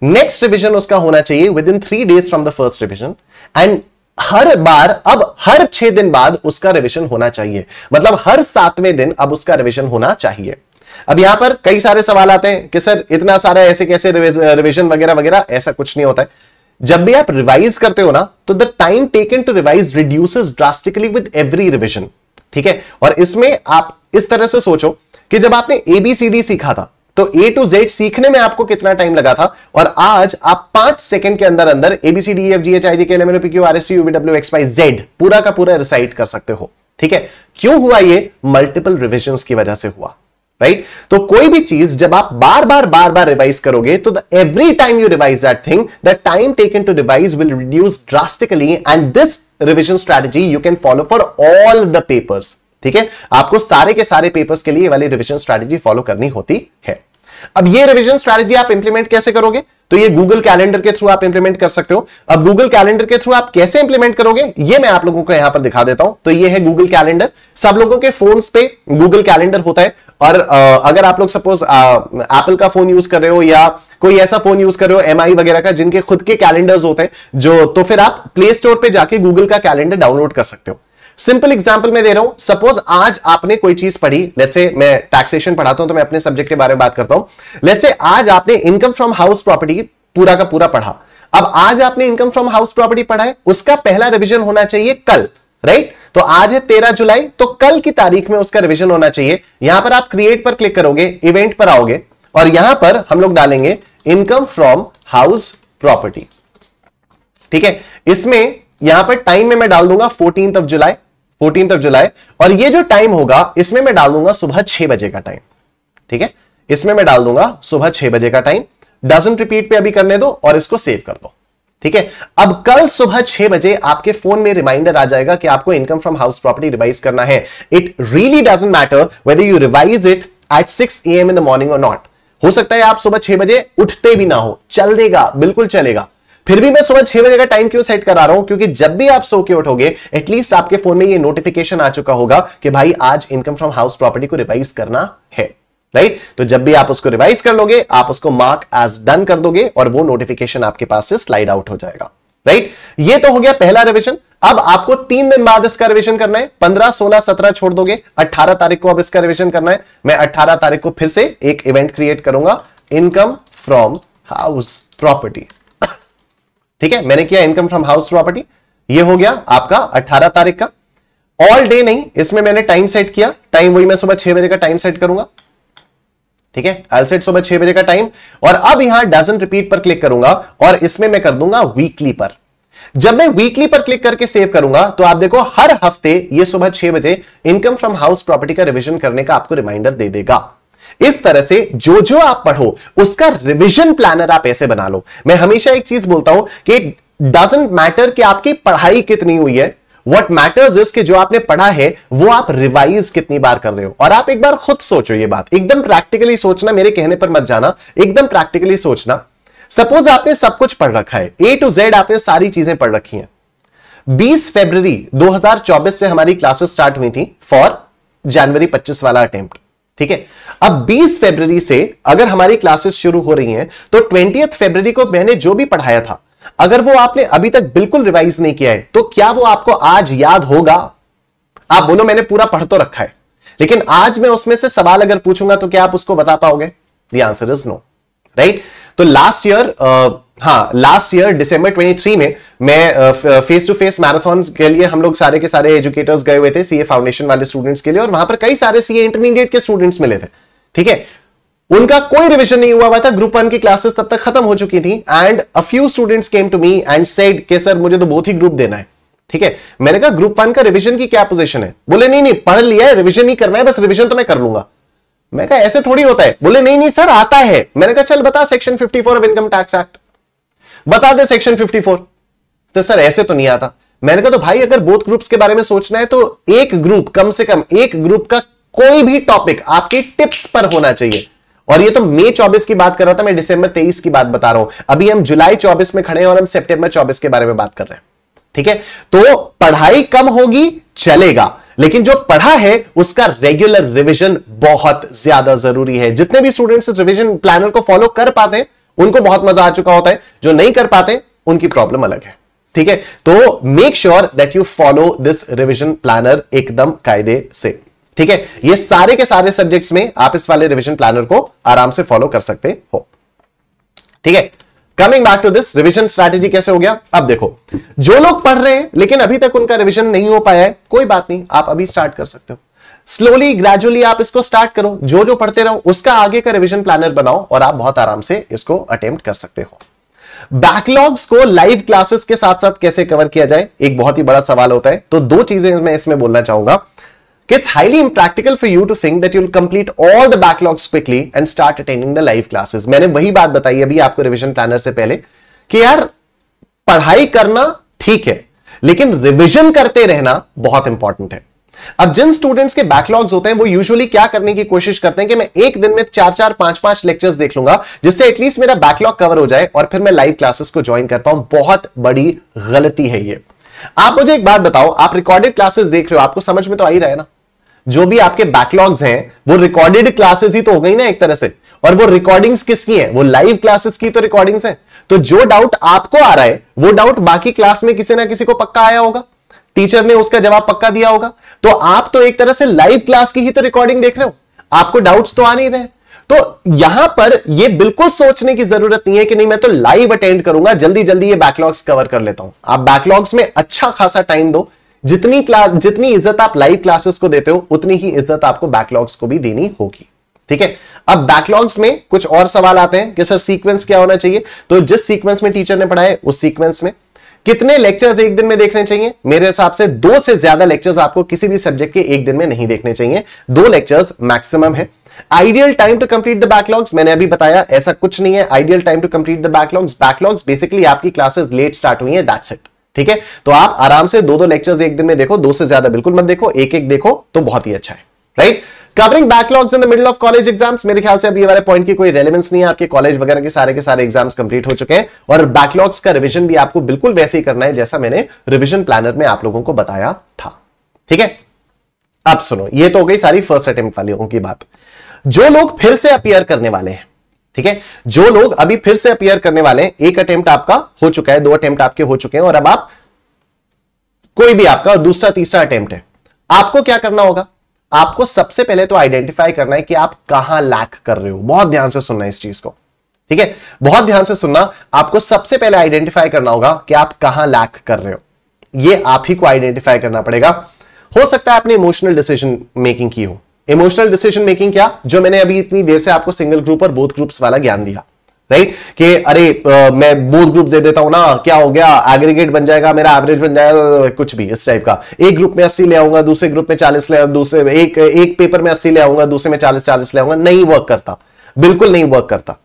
next revision उसका होना चाहिए within three days from the first revision and हर बार अब हर छह दिन बाद उसका रिविजन होना चाहिए मतलब हर सातवें दिन अब उसका रिविजन होना चाहिए अब यहां पर कई सारे सवाल आते हैं कि सर इतना सारा ऐसे कैसे रिविजन वगैरह वगैरह ऐसा कुछ नहीं होता है जब भी आप रिवाइज करते हो ना तो the time taken to revise reduces drastically with every revision ठीक है और इसमें आप इस तरह से सोचो कि जब आपने एबीसीडी सीखा था तो ए टू जेड सीखने में आपको कितना टाइम लगा था और आज आप पांच सेकंड के अंदर अंदर एबीसीड e, पूरा का पूरा रिसाइट कर सकते हो ठीक है क्यों हुआ ये मल्टीपल रिविजन की वजह से हुआ राइट right? तो कोई भी चीज जब आप बार बार बार बार रिवाइज करोगे तो every time you revise that thing the time taken to revise will reduce drastically and this revision strategy you can follow for all the papers ठीक है आपको सारे के सारे पेपर्स के लिए वाली रिविजन स्ट्रैटेजी फॉलो करनी होती है अब ये रिविजन स्ट्रेटेजी आप इंप्लीमेंट कैसे करोगे तो ये गूगल कैलेंडर के थ्रू आप इंप्लीमेंट कर सकते हो अब गूगल कैलेंडर के थ्रू आप कैसे इंप्लीमेंट करोगे ये मैं आप लोगों को यहां पर दिखा देता हूं तो ये है गूगल कैलेंडर सब लोगों के फोन पे गूगल कैलेंडर होता है और अगर आप लोग सपोज एप्पल का फोन यूज कर रहे हो या कोई ऐसा फोन यूज कर रहे हो एम वगैरह का जिनके खुद के कैलेंडर्स होते हैं जो तो फिर आप प्ले स्टोर पर जाके गूगल का कैलेंडर डाउनलोड कर सकते हो सिंपल एग्जाम्पल मैं दे रहा हूं सपोज आज आपने कोई चीज पढ़ी लेट से मैं टैक्सेशन पढ़ाता हूं तो मैं अपने सब्जेक्ट के बारे में बात करता हूं लेट से आज आपने इनकम फ्रॉम हाउस प्रॉपर्टी पूरा का पूरा पढ़ा अब आज आपने इनकम फ्रॉम हाउस प्रॉपर्टी पढ़ा है उसका पहला रिविजन होना चाहिए कल राइट तो आज है तेरह जुलाई तो कल की तारीख में उसका रिविजन होना चाहिए यहां पर आप क्रिएट पर क्लिक करोगे इवेंट पर आओगे और यहां पर हम लोग डालेंगे इनकम फ्रॉम हाउस प्रॉपर्टी ठीक है इसमें यहां पर टाइम में मैं डाल दूंगा fourteen of July fourteen of July और ये जो टाइम होगा इसमें मैं डाल दूंगा सुबह छह बजे का टाइम ठीक है इसमें मैं डाल दूंगा सुबह छह बजे का टाइम डजेंट रिपीट पे अभी करने दो और इसको सेव कर दो ठीक है अब कल सुबह छह बजे आपके फोन में रिमाइंडर आ जाएगा कि आपको income from house property revise करना है it really doesn't matter whether you revise it at six a m in the morning और नॉट हो सकता है आप सुबह छह बजे उठते भी ना हो चल देगा बिल्कुल चलेगा फिर भी मैं सुबह छह बजे का टाइम क्यों सेट करा रहा हूं क्योंकि जब भी आप सो के उठोगे एटलीस्ट आपके फोन में ये नोटिफिकेशन आ चुका होगा कि भाई आज इनकम फ्रॉम हाउस प्रॉपर्टी को रिवाइज करना है राइट right? तो जब भी आप उसको रिवाइज कर लोगे आप उसको मार्क एज डन कर दोगे और वो नोटिफिकेशन आपके पास से स्लाइड आउट हो जाएगा राइट right? ये तो हो गया पहला रिविजन अब आपको तीन दिन बाद इसका रिविजन करना है पंद्रह सोलह सत्रह छोड़ दोगे अट्ठारह तारीख को अब इसका रिविजन करना है मैं अट्ठारह तारीख को फिर से एक इवेंट क्रिएट करूंगा इनकम फ्रॉम हाउस प्रॉपर्टी ठीक है मैंने किया इनकम फ्रॉम हाउस प्रॉपर्टी ये हो गया आपका 18 तारीख का ऑल डे नहीं इसमें मैंने टाइम सेट किया टाइम वही मैं सुबह छह बजे का टाइम सेट करूंगा ठीक है आल सेट सुबह छह बजे का टाइम और अब यहां डजन रिपीट पर क्लिक करूंगा और इसमें मैं कर दूंगा वीकली पर जब मैं वीकली पर क्लिक करके सेव करूंगा तो आप देखो हर हफ्ते ये सुबह छह बजे इनकम फ्रॉम हाउस प्रॉपर्टी का रिविजन करने का आपको रिमाइंडर दे देगा इस तरह से जो जो आप पढ़ो उसका रिविजन प्लानर आप ऐसे बना लो मैं हमेशा एक चीज बोलता हूं कि डजेंट मैटर कि आपकी पढ़ाई कितनी हुई है वट मैटर्स इज कि जो आपने पढ़ा है वो आप रिवाइज कितनी बार कर रहे हो और आप एक बार खुद सोचो ये बात एकदम प्रैक्टिकली सोचना मेरे कहने पर मत जाना एकदम प्रैक्टिकली सोचना सपोज आपने सब कुछ पढ़ रखा है ए टू जेड आपने सारी चीजें पढ़ रखी हैं 20 फरवरी 2024 से हमारी क्लासेस स्टार्ट हुई थी फॉर जनवरी 25 वाला अटेम्प्ट ठीक है अब 20 फरवरी से अगर हमारी क्लासेस शुरू हो रही हैं तो ट्वेंटी फरवरी को मैंने जो भी पढ़ाया था अगर वो आपने अभी तक बिल्कुल रिवाइज नहीं किया है तो क्या वो आपको आज याद होगा आप बोलो मैंने पूरा पढ़ तो रखा है लेकिन आज मैं उसमें से सवाल अगर पूछूंगा तो क्या आप उसको बता पाओगे the answer is no right तो लास्ट ईयर हाँ लास्ट ईयर डिसंबर 23 में मैं फेस टू फेस मैराथन के लिए हम लोग सारे के सारे एजुकेटर्स गए हुए थे सीए फाउंडेशन वाले स्टूडेंट्स के लिए और वहां पर कई सारे सीए इंटरमीडिएट के स्टूडेंट्स मिले थे ठीक है उनका कोई रिवीजन नहीं हुआ हुआ था ग्रुप वन की क्लासेस तब तक खत्म हो चुकी थी and a few students came to me and said के सर मुझे तो बहुत ही ग्रुप देना है ठीक है मैंने कहा ग्रुप वन का रिवीजन की क्या पोजीशन है बोले नहीं नहीं पढ़ लिया है रिवीजन नहीं करना है बस रिवीजन तो मैं कर लूंगा मैं कहा ऐसे थोड़ी होता है बोले नहीं नहीं सर आता है मैंने कहा चल बता section 54 of income tax act बता दे सेक्शन 54 तो सर ऐसे तो नहीं आता मैंने कहा तो भाई अगर बोथ ग्रुप्स के बारे में सोचना है तो एक ग्रुप कम से कम एक ग्रुप का कोई भी टॉपिक आपके टिप्स पर होना चाहिए और ये तो मई चौबीस की बात कर रहा था मैं दिसंबर तेईस की बात बता रहा हूं अभी हम जुलाई चौबीस में खड़े हैं और हम सेप्टेंबर चौबीस के बारे में बात कर रहे हैं ठीक है तो पढ़ाई कम होगी चलेगा लेकिन जो पढ़ा है उसका रेगुलर रिवीजन बहुत ज्यादा जरूरी है जितने भी स्टूडेंट्स रिवीजन प्लानर को फॉलो कर पाते हैं उनको बहुत मजा आ चुका होता है जो नहीं कर पाते उनकी प्रॉब्लम अलग है ठीक है तो make sure that you follow this revision planner एकदम कायदे से ठीक है ये सारे के सारे सब्जेक्ट्स में आप इस वाले रिविजन प्लानर को आराम से फॉलो कर सकते हो ठीक है coming back to this revision strategy कैसे हो गया अब देखो जो लोग पढ़ रहे हैं लेकिन अभी तक उनका रिविजन नहीं हो पाया है कोई बात नहीं आप अभी स्टार्ट कर सकते हो स्लोली ग्रेजुअली आप इसको स्टार्ट करो जो जो पढ़ते रहो उसका आगे का रिविजन प्लानर बनाओ और आप बहुत आराम से इसको अटेम्प्ट कर सकते हो बैकलॉग्स को लाइव क्लासेस के साथ साथ कैसे कवर किया जाए एक बहुत ही बड़ा सवाल होता है तो दो चीजें मैं इसमें बोलना चाहूंगा It's highly impractical for you to think that you'll complete all the backlogs quickly and start attending the live classes. मैंने वही बात बताई अभी आपको रिविजन प्लानर से पहले कि यार पढ़ाई करना ठीक है लेकिन रिविजन करते रहना बहुत इंपॉर्टेंट है अब जिन स्टूडेंट्स के बैकलॉग्स होते हैं वो यूजुअली क्या करने की कोशिश करते हैं कि मैं एक दिन में चार चार पांच पांच लेक्चर्स देख लूंगा जिससे एटलीस्ट मेरा बैकलॉग कवर हो जाए और फिर मैं लाइव क्लासेस को ज्वाइन कर पाऊं बहुत बड़ी गलती है ये आप मुझे एक बात बताओ आप रिकॉर्डेड क्लासेस देख रहे हो आपको समझ में तो आ ही रहा है ना जो भी आपके बैकलॉग्स हैं वो रिकॉर्डेड क्लासेस ही तो हो गई ना एक तरह से और वो रिकॉर्डिंग्स किसकी है वो लाइव क्लासेस की तो रिकॉर्डिंग्स है तो जो डाउट आपको आ रहा है वो डाउट बाकी क्लास में किसी ना किसी को पक्का आया होगा टीचर ने उसका जवाब पक्का दिया होगा तो आप तो एक तरह से लाइव क्लास की ही तो रिकॉर्डिंग देख रहे हो आपको डाउट्स तो आ नहीं रहे तो यहां पर ये बिल्कुल सोचने की जरूरत नहीं है कि नहीं मैं तो लाइव अटेंड करूंगा जल्दी जल्दी ये बैकलॉग्स कवर कर लेता हूं आप बैकलॉग्स में अच्छा खासा टाइम दो जितनी क्लास जितनी इज्जत आप लाइव क्लासेस को देते हो उतनी ही इज्जत आपको बैकलॉग्स को भी देनी होगी ठीक है अब बैकलॉग्स में कुछ और सवाल आते हैं कि सर सीक्वेंस क्या होना चाहिए तो जिस सीक्वेंस में टीचर ने पढ़ाए उस सीक्वेंस में कितने लेक्चर्स एक दिन में देखने चाहिए मेरे हिसाब से दो से ज्यादा लेक्चर्स आपको किसी भी सब्जेक्ट के एक दिन में नहीं देखने चाहिए दो लेक्चर्स मैक्सिमम है ideal time to complete the backlogs मैंने अभी बताया ऐसा कुछ नहीं है ideal time to complete the backlogs backlogs basically आपकी क्लासेस लेट स्टार्ट हुई है दैट्स इट ठीक है तो आप आराम से दो दो लेक्चर्स एक दिन में देखो दो से ज्यादा बिल्कुल मत देखो एक एक देखो तो बहुत ही अच्छा है right covering backlogs in the middle of college exams मेरे ख्याल से अभी वाले पॉइंट की कोई रेलिवेंस नहीं है आपके कॉलेज वगैरह के सारे के सारे एग्जाम्स कंप्लीट हो चुके हैं और बैकलॉग्स का रिविजन भी आपको बिल्कुल वैसे ही करना है जैसा मैंने रिविजन प्लानर में आप लोगों को बताया था ठीक है अब सुनो ये तो हो गई सारी फर्स्ट अटेम्प्ट वाली की बात जो लोग फिर से अपियर करने वाले हैं ठीक है जो लोग अभी फिर से अपियर करने वाले हैं एक अटेम्प्ट आपका हो चुका है दो अटेम्प्ट आपके हो चुके हैं और अब आप कोई भी आपका दूसरा तीसरा अटेम्प्ट है आपको क्या करना होगा आपको सबसे पहले तो आइडेंटिफाई करना है कि आप कहां लैक कर रहे हो बहुत ध्यान से सुनना इस चीज को ठीक है बहुत ध्यान से सुनना आपको सबसे पहले आइडेंटिफाई करना होगा कि आप कहां लैक कर रहे हो ये आप ही को आइडेंटिफाई करना पड़ेगा हो सकता है आपने इमोशनल डिसीजन मेकिंग की हो इमोशनल डिसीजन मेकिंग क्या जो मैंने अभी इतनी देर से आपको सिंगल ग्रुप और बोथ ग्रुप्स वाला ज्ञान दिया राइट कि अरे आ, मैं बोथ ग्रुप दे देता हूं ना क्या हो गया एग्रीगेट बन जाएगा मेरा एवरेज बन जाएगा कुछ भी इस टाइप का एक ग्रुप में अस्सी ले आऊंगा दूसरे ग्रुप में चालीस ले दूसरे एक एक पेपर में अस्सी ले आऊंगा दूसरे में चालीस चालीस ले आऊंगा नहीं वर्क करता बिल्कुल नहीं वर्क करता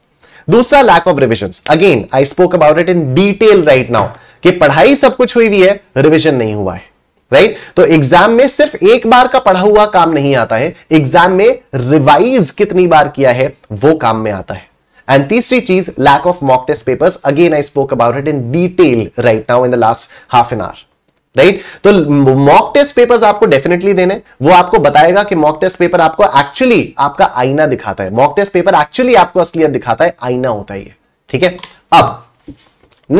दूसरा lack of revision again I spoke about it in detail right now कि पढ़ाई सब कुछ हुई हुई है रिविजन नहीं हुआ है राइट तो एग्जाम में सिर्फ एक बार का पढ़ा हुआ काम नहीं आता है एग्जाम में रिवाइज कितनी बार किया है वो काम में आता है एंड तीसरी चीज lack of mock test papers. Again I spoke about it in detail right now in the last half an hour right right? तो मॉक टेस्ट पेपर्स आपको डेफिनेटली देने वो आपको बताएगा कि मॉक टेस्ट पेपर आपको एक्चुअली आपका आईना दिखाता है मॉक टेस्ट पेपर एक्चुअली आपको असलियत दिखाता है आईना होता है ठीक है अब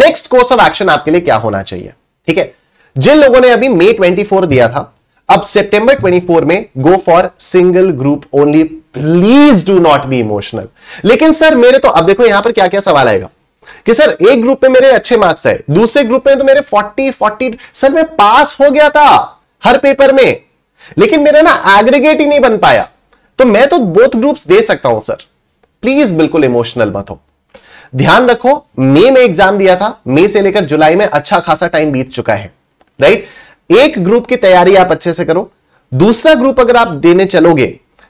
नेक्स्ट कोर्स ऑफ एक्शन आपके लिए क्या होना चाहिए ठीक है जिन लोगों ने अभी मे 24 दिया था अब सितंबर 24 में go for single group only please do not be emotional लेकिन सर मेरे तो अब देखो यहां पर क्या क्या सवाल आएगा कि सर एक ग्रुप में मेरे अच्छे मार्क्स आए दूसरे ग्रुप में तो मेरे 40 40 सर मैं पास हो गया था हर पेपर में लेकिन मेरा ना एग्रीगेट ही नहीं बन पाया तो मैं तो बोथ ग्रुप्स दे सकता हूं सर प्लीज बिल्कुल इमोशनल मत हो ध्यान रखो मई में एग्जाम दिया था मई से लेकर जुलाई में अच्छा खासा टाइम बीत चुका है राइट एक ग्रुप की तैयारी आप अच्छे से करो दूसरा ग्रुप अगर आप देने चलोगे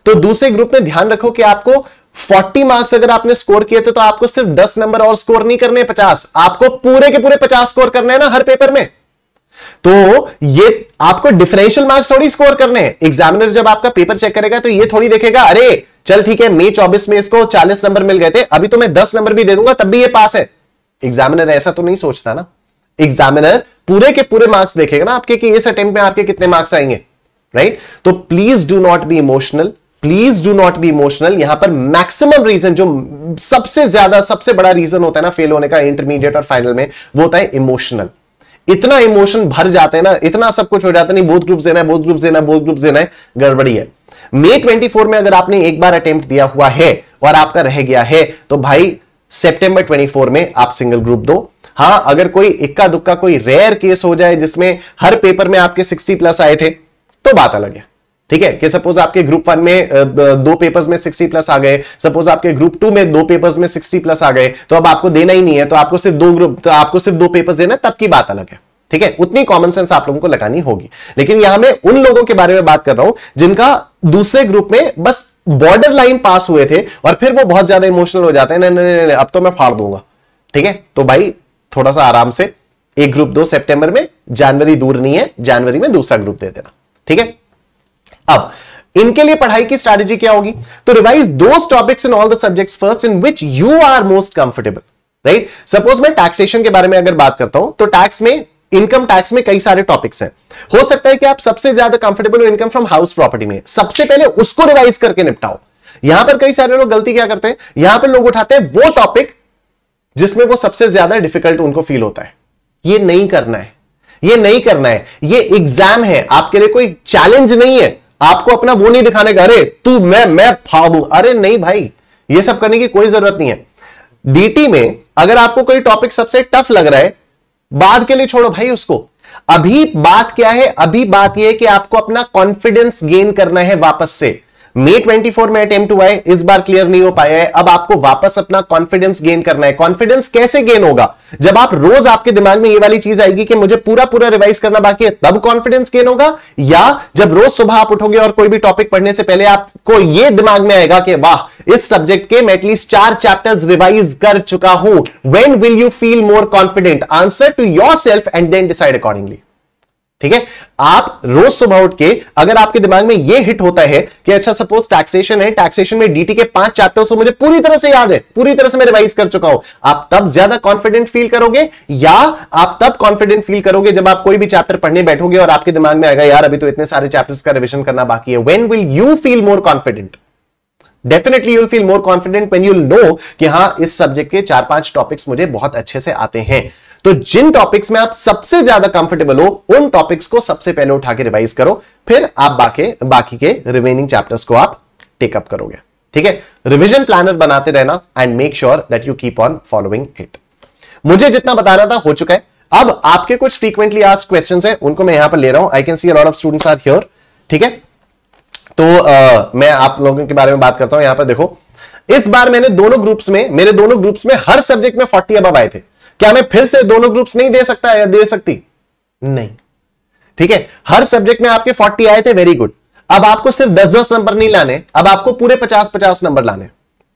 तो दूसरे ग्रुप में ध्यान रखो कि आपको 40 मार्क्स अगर आपने स्कोर किए थे तो आपको सिर्फ 10 नंबर और स्कोर नहीं करने 50 आपको पूरे के पूरे 50 स्कोर करने हैं ना हर पेपर में तो ये आपको डिफरेंशियल मार्क्स थोड़ी स्कोर करने हैं एग्जामिनर जब आपका पेपर चेक करेगा तो ये थोड़ी देखेगा अरे चल ठीक है मई चौबीस में इसको चालीस नंबर मिल गए थे अभी तो मैं दस नंबर भी दे दूंगा तब भी ये पास है एग्जामिनर ऐसा तो नहीं सोचता ना एग्जामिनर पूरे के पूरे मार्क्स देखेगा ना आपके कि इस अटेम्प्ट में आपके कितने मार्क्स आएंगे राइट तो please do not be emotional please do not be emotional यहां पर मैक्सिमम रीजन जो सबसे ज्यादा सबसे बड़ा रीजन होता है ना फेल होने का इंटरमीडिएट और फाइनल में वो होता है इमोशनल इतना इमोशन भर जाते हैं ना इतना सब कुछ हो जाता है नहीं बहुत ग्रुप देना है बहुत ग्रुप देना है बहुत ग्रुप देना है गड़बड़ी है मे 24 में अगर आपने एक बार अटेम्प्ट दिया हुआ है और आपका रह गया है तो भाई सेप्टेंबर 24 में आप सिंगल ग्रुप दो हां अगर कोई इक्का दुक्का कोई रेयर केस हो जाए जिसमें हर पेपर में आपके सिक्सटी प्लस आए थे तो बात अलग है ठीक है कि सपोज आपके ग्रुप वन में दो पेपर्स में सिक्सटी प्लस आ गए सपोज आपके ग्रुप टू में दो पेपर्स में 60 प्लस आ गए तो अब आपको देना ही नहीं है तो आपको सिर्फ दो ग्रुप तो आपको सिर्फ दो पेपर्स देना तब की बात अलग है ठीक है उतनी कॉमन सेंस आप लोगों को लगानी होगी लेकिन यहां मैं उन लोगों के बारे में बात कर रहा हूं जिनका दूसरे ग्रुप में बस बॉर्डर लाइन पास हुए थे और फिर वो बहुत ज्यादा इमोशनल हो जाते हैं नहीं नहीं अब तो मैं फाड़ दूंगा ठीक है तो भाई थोड़ा सा आराम से एक ग्रुप दो सेप्टेंबर में जनवरी दूर नहीं है जनवरी में दूसरा ग्रुप दे देना ठीक है अब इनके लिए पढ़ाई की स्ट्रेटेजी क्या होगी तो रिवाइज दो topics in all the subjects first in which you are most comfortable right suppose मैं टैक्सेशन के बारे में अगर बात करता हूं तो टैक्स में इनकम टैक्स में कई सारे टॉपिक्स हैं हो सकता है कि आप सबसे ज्यादा कंफर्टेबल हो इनकम फ्रॉम हाउस प्रॉपर्टी में सबसे पहले उसको रिवाइज करके निपटाओ यहां पर कई सारे लोग गलती क्या करते हैं यहां पर लोग उठाते हैं वो टॉपिक जिसमें वो सबसे ज्यादा डिफिकल्ट उनको फील होता है ये नहीं करना है ये नहीं करना है ये एग्जाम है आपके लिए कोई चैलेंज नहीं है आपको अपना वो नहीं दिखाने का अरे तू मैं मैं फाड़ अरे नहीं भाई ये सब करने की कोई जरूरत नहीं है डीटी में अगर आपको कोई टॉपिक सबसे टफ लग रहा है बाद के लिए छोड़ो भाई उसको अभी बात क्या है अभी बात यह है कि आपको अपना कॉन्फिडेंस गेन करना है वापस से मे 24 में अटेम्प्ट हुआ है इस बार क्लियर नहीं हो पाया है अब आपको वापस अपना कॉन्फिडेंस गेन करना है कॉन्फिडेंस कैसे गेन होगा जब आप रोज आपके दिमाग में ये वाली चीज आएगी कि मुझे पूरा पूरा रिवाइज करना बाकी है तब कॉन्फिडेंस गेन होगा या जब रोज सुबह आप उठोगे और कोई भी टॉपिक पढ़ने से पहले आपको यह दिमाग में आएगा कि वाह इस सब्जेक्ट के मैं एटलीस्ट चार चैप्टर्स रिवाइज कर चुका हूं when will you feel more confident answer to yourself and then decide accordingly ठीक है आप रोज सुबह उठ के अगर आपके दिमाग में ये हिट होता है कि अच्छा सपोज टैक्सेशन है टैक्सेशन में डीटी के पांच चैप्टर्स को तो मुझे पूरी तरह से याद है पूरी तरह से मैं रिवाइज कर चुका हूं आप तब ज्यादा कॉन्फिडेंट फील करोगे या आप तब कॉन्फिडेंट फील करोगे जब आप कोई भी चैप्टर पढ़ने बैठोगे और आपके दिमाग में आएगा यार अभी तो इतने सारे चैप्टर्स का रिविजन करना बाकी है when will you feel more confident definitely you'll feel more confident when you'll know कि हाँ इस सब्जेक्ट के चार पांच टॉपिक्स मुझे बहुत अच्छे से आते हैं तो जिन टॉपिक्स में आप सबसे ज्यादा कंफर्टेबल हो उन टॉपिक्स को सबसे पहले उठा के रिवाइज करो फिर आप बाकी बाकी के रिमेनिंग चैप्टर्स को आप टेकअप करोगे ठीक है रिविजन प्लानर बनाते रहना and make sure that you keep on following it मुझे जितना बताना था हो चुका है अब आपके कुछ फ्रीक्वेंटली आज क्वेश्चन है उनको मैं यहां पर ले रहा हूं I can see uh of students are here ठीक है तो आ, मैं आप लोगों के बारे में बात करता हूं यहां पर देखो इस बार मैंने दोनों ग्रुप्स में मेरे दोनों ग्रुप्स में हर सब्जेक्ट में 40 अब आए थे क्या मैं फिर से दोनों ग्रुप्स नहीं दे सकता या दे सकती नहीं ठीक है हर सब्जेक्ट में आपके 40 आए थे वेरी गुड अब आपको सिर्फ 10 10 नंबर नहीं लाने अब आपको पूरे 50 50 नंबर लाने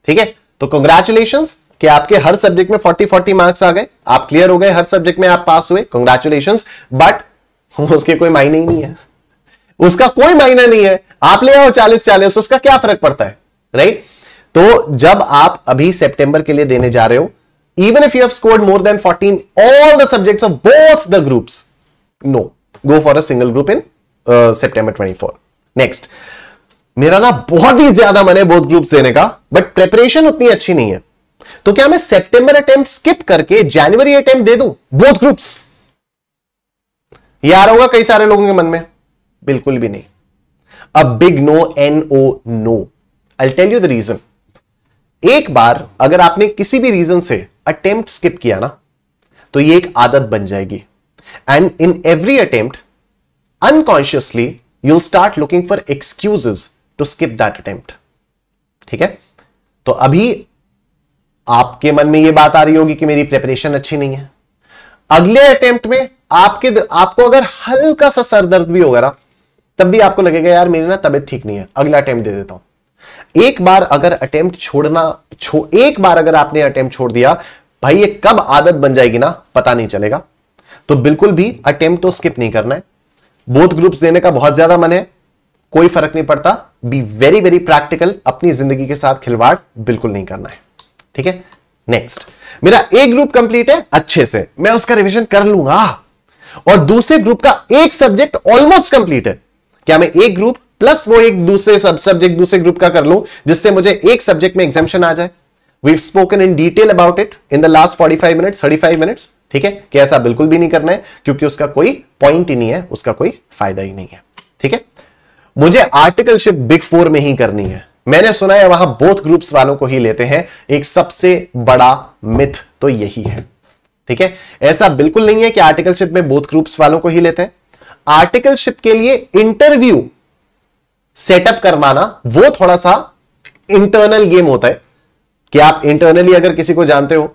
ठीक है तो कंग्रेचुलेशन कि आपके हर सब्जेक्ट में 40 40 मार्क्स आ गए आप क्लियर हो गए हर सब्जेक्ट में आप पास हुए कंग्रेचुलेशन बट उसके कोई मायने ही नहीं है उसका कोई मायने नहीं है आप ले आओ चालीस चालीस उसका क्या फर्क पड़ता है राइट तो जब आप अभी सितंबर के लिए देने जा रहे हो even if you have scored more than 14 all the subjects of both the groups no go for a single group in uh, september 24 next मेरा ना बहुत ही ज्यादा मन है बोथ ग्रुप्स देने का बट प्रेपरेशन उतनी अच्छी नहीं है तो क्या मैं सेप्टेंबर अटेम्प्ट स्किप करके जनवरी अटेम्प्ट दे दूं बोथ ग्रुप्स आ रहा होगा कई सारे लोगों के मन में बिल्कुल भी नहीं अब big no N O no I tell you the reason एक बार अगर आपने किसी भी रीजन से अटेम्प्ट स्किप किया ना तो ये एक आदत बन जाएगी and in every attempt unconsciously you'll start looking for excuses to skip that attempt ठीक है तो अभी आपके मन में यह बात आ रही होगी कि मेरी प्रिपरेशन अच्छी नहीं है अगले अटेम्प्ट में आपके आपको अगर हल्का सा सर दर्द भी होगा ना तब भी आपको लगेगा यार मेरी ना तबीयत ठीक नहीं है अगला अटेम्प्ट दे देता हूं एक बार अगर अटेम्प्ट छोड़ना छो, एक बार अगर आपने अटेम्प्ट छोड़ दिया भाई ये कब आदत बन जाएगी ना पता नहीं चलेगा तो बिल्कुल भी अटेम्प्ट तो स्किप नहीं करना है बोथ ग्रुप्स देने का बहुत ज्यादा मन है कोई फर्क नहीं पड़ता बी वेरी वेरी प्रैक्टिकल अपनी जिंदगी के साथ खिलवाड़ बिल्कुल नहीं करना है ठीक है नेक्स्ट मेरा एक ग्रुप कंप्लीट है अच्छे से मैं उसका रिवीजन कर लूंगा और दूसरे ग्रुप का एक सब्जेक्ट ऑलमोस्ट कंप्लीट है क्या मैं एक ग्रुप प्लस वो एक दूसरे सब सब्जेक्ट दूसरे ग्रुप का कर लो जिससे मुझे एक सब्जेक्ट में एग्जामेशन आ जाए we spoken in detail about it in the last minute thirty five minute ठीक है कि ऐसा बिल्कुल भी नहीं करना है क्योंकि उसका कोई पॉइंट ही नहीं है उसका कोई फायदा ही नहीं है ठीक है मुझे आर्टिकलशिप बिग फोर में ही करनी है मैंने सुना है वहां बोथ ग्रुप्स वालों को ही लेते हैं एक सबसे बड़ा मिथ तो यही है ठीक है ऐसा बिल्कुल नहीं है कि आर्टिकलशिप में बोथ ग्रुप्स वालों को ही लेते हैं आर्टिकलशिप के लिए इंटरव्यू सेटअप करवाना वो थोड़ा सा इंटरनल गेम होता है कि आप इंटरनली अगर किसी को जानते हो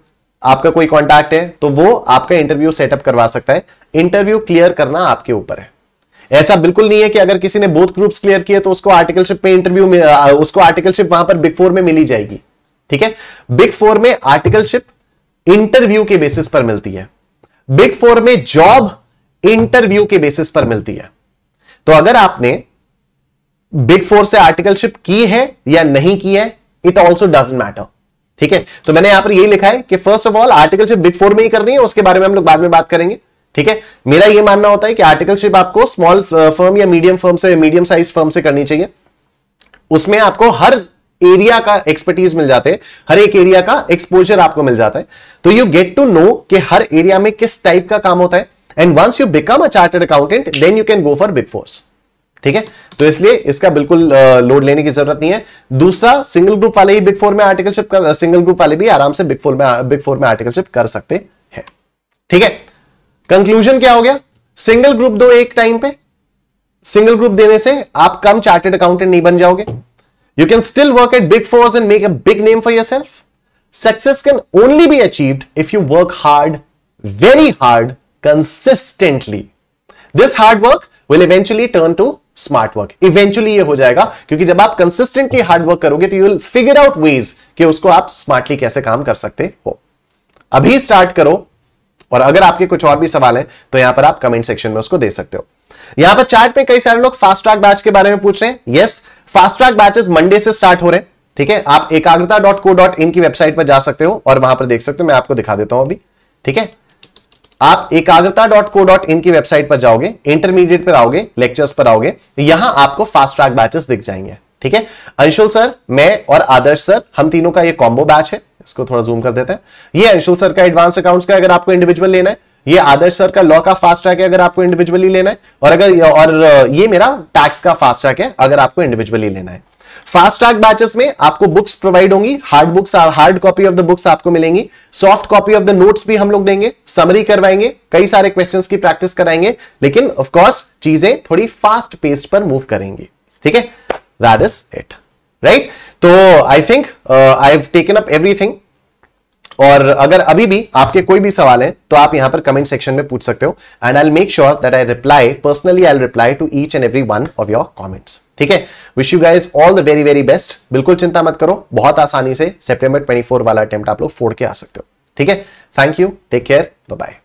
आपका कोई कांटेक्ट है तो वो आपका इंटरव्यू सेटअप करवा सकता है इंटरव्यू क्लियर करना आपके ऊपर है ऐसा बिल्कुल नहीं है कि अगर किसी ने बोथ ग्रुप्स क्लियर किए तो उसको आर्टिकलशिप में इंटरव्यू उसको आर्टिकलशिप वहां पर बिग फोर में मिली जाएगी ठीक है बिग फोर में आर्टिकलशिप इंटरव्यू के बेसिस पर मिलती है बिग फोर में जॉब इंटरव्यू के बेसिस पर मिलती है तो अगर आपने बिग फोर से आर्टिकलशिप की है या नहीं की है इट ऑल्सो डर मैटर ठीक है तो मैंने यहां पर यही लिखा है कि first of all articleship big four में ही करनी है उसके बारे में हम लोग बाद में बात करेंगे ठीक है मेरा यह मानना होता है कि आर्टिकलशिप आपको स्मॉल फर्म uh, या मीडियम फर्म से मीडियम साइज फर्म से करनी चाहिए उसमें आपको हर एरिया का एक्सपर्टीज मिल जाते हैं हर एक एरिया का एक्सपोजर आपको मिल जाता है तो यू गेट टू नो कि हर एरिया में किस टाइप का काम होता है and once you become a chartered accountant then you can go for big fours ठीक है तो इसलिए इसका बिल्कुल लोड लेने की जरूरत नहीं है दूसरा सिंगल ग्रुप वाले ही बिग फोर में आर्टिकलशिप कर सिंगल ग्रुप वाले भी आराम से बिग फोर में बिग फोर में आर्टिकलशिप कर सकते हैं ठीक है कंक्लूजन क्या हो गया सिंगल ग्रुप दो एक टाइम पे सिंगल ग्रुप देने से आप कम चार्टेड अकाउंटेंट नहीं बन जाओगे you can still work at big fours and make a big name for yourself success can only be achieve if you work hard very hard consistently this hard work will eventually turn to smart work eventually ये हो जाएगा क्योंकि जब आप consistently hard work करोगे तो you will figure out ways कि उसको आप स्मार्टली कैसे काम कर सकते हो अभी स्टार्ट करो और अगर आपके कुछ और भी सवाल हैं तो यहां पर आप कमेंट सेक्शन में उसको दे सकते हो यहां पर चार्ट में कई सारे लोग फास्ट ट्रैक बैच के बारे में पूछ रहे हैं yes fast track batches Monday से स्टार्ट हो रहे हैं ठीक है आप एकाग्रता डॉट को डॉट इन की वेबसाइट पर जा सकते हो और वहां पर देख सकते हो मैं आपको दिखा देता हूं अभी ठीक है आप एकाग्रता डॉट को डॉट इन की वेबसाइट पर जाओगे इंटरमीडिएट पर आओगे लेक्चर्स पर आओगे यहां आपको फास्ट ट्रैक बैचेस दिख जाएंगे ठीक है अंशुल सर मैं और आदर्श सर हम तीनों का ये कॉम्बो बैच है इसको थोड़ा जूम कर देते हैं ये अंशुल सर का एडवांस अकाउंट्स का अगर आपको इंडिविजुअल लेना है ये आदर्श सर का लॉ का फास्ट ट्रैक है अगर आपको इंडिविजुअली लेना है और अगर और ये मेरा टैक्स का फास्ट ट्रैक है अगर आपको इंडिविजुअली लेना है फास्ट ट्रैक बैचेस में आपको बुक्स प्रोवाइड होंगी hard books hard copy of the books आपको मिलेंगी soft copy of the notes भी हम लोग देंगे समरी करवाएंगे कई सारे क्वेश्चंस की प्रैक्टिस कराएंगे लेकिन ऑफ कोर्स चीजें थोड़ी फास्ट पेस्ट पर मूव करेंगे ठीक है दैट इज इट राइट तो I think I have taken up everything और अगर अभी भी आपके कोई भी सवाल है तो आप यहां पर कमेंट सेक्शन में पूछ सकते हो and I make sure that I reply personally I reply to each and every one of your comments ठीक है wish you guys all the very very best बिल्कुल चिंता मत करो बहुत आसानी से सेप्टेंबर ट्वेंटी वाला अटेम्प्ट आप लोग फोड़ के आ सकते हो ठीक है thank you take care bye